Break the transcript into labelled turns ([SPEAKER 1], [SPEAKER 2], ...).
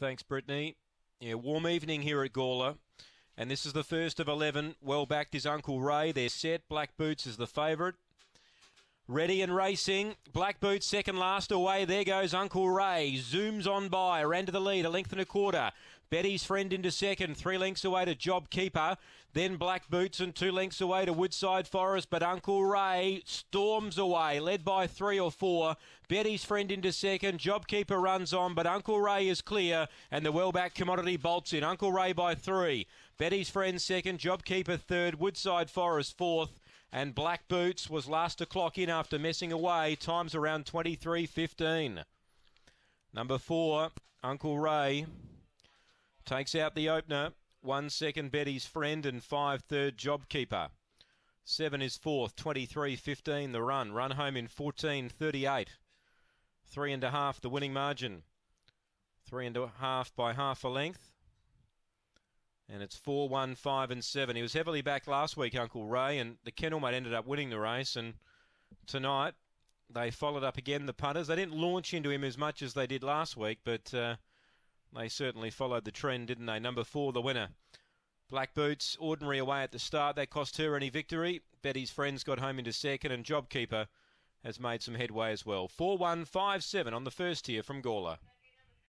[SPEAKER 1] Thanks, Brittany. Yeah, warm evening here at Gawler. And this is the first of 11. Well backed is Uncle Ray. They're set. Black Boots is the favourite. Ready and racing. Black boots second last away. There goes Uncle Ray. Zooms on by. Ran to the lead. A length and a quarter. Betty's Friend into second. Three lengths away to Job Keeper. Then Black Boots and two lengths away to Woodside Forest. But Uncle Ray storms away. Led by three or four. Betty's Friend into second. Job Keeper runs on. But Uncle Ray is clear. And the well back commodity bolts in. Uncle Ray by three. Betty's Friend second. Job Keeper third. Woodside Forest fourth. And Black Boots was last to clock in after messing away. Time's around 23.15. Number four, Uncle Ray, takes out the opener. One second Betty's Friend and five third Jobkeeper. Seven is fourth, 23.15 the run. Run home in 14.38. Three and a half the winning margin. Three and a half by half a length. And it's 4 1, 5 and 7. He was heavily back last week, Uncle Ray, and the kennel mate ended up winning the race. And tonight, they followed up again, the punters. They didn't launch into him as much as they did last week, but uh, they certainly followed the trend, didn't they? Number 4, the winner. Black Boots, ordinary away at the start. That cost her any victory. Betty's friends got home into second, and Jobkeeper has made some headway as well. 4 1, 5 7 on the first tier from Gawler.